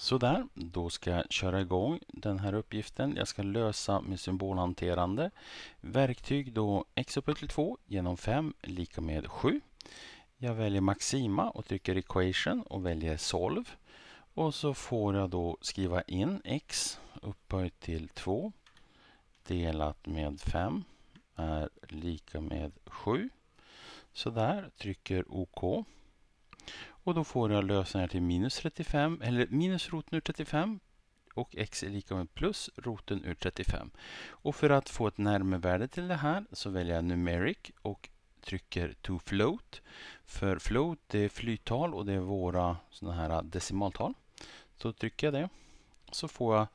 Sådär, då ska jag köra igång den här uppgiften. Jag ska lösa med symbolhanterande. Verktyg då x upphöjt till 2 genom 5 lika med 7. Jag väljer maxima och trycker equation och väljer solve. Och så får jag då skriva in x upphöjt till 2 delat med 5 är lika med 7. Sådär, trycker OK. Och då får jag lösningar till minus 35, eller minus roten ur 35 och x är lika med plus roten ur 35. Och för att få ett närmevärde till det här så väljer jag numeric och trycker to float. För float det är flyttal och det är våra såna här decimaltal. Så trycker jag det. Så får jag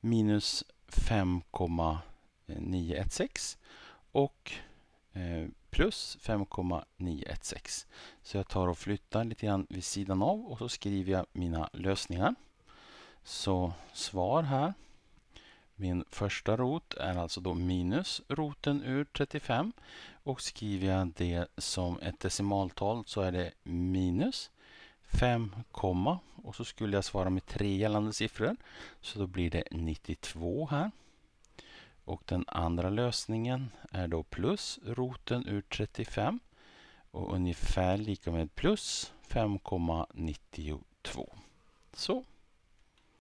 minus 5,916 och Eh, plus 5,916. Så jag tar och flyttar lite grann vid sidan av och så skriver jag mina lösningar. Så svar här. Min första rot är alltså då minus roten ur 35 och skriver jag det som ett decimaltal så är det minus 5, och så skulle jag svara med tre gällande siffror. Så då blir det 92 här. Och den andra lösningen är då plus roten ur 35 och ungefär lika med plus 5,92. Så.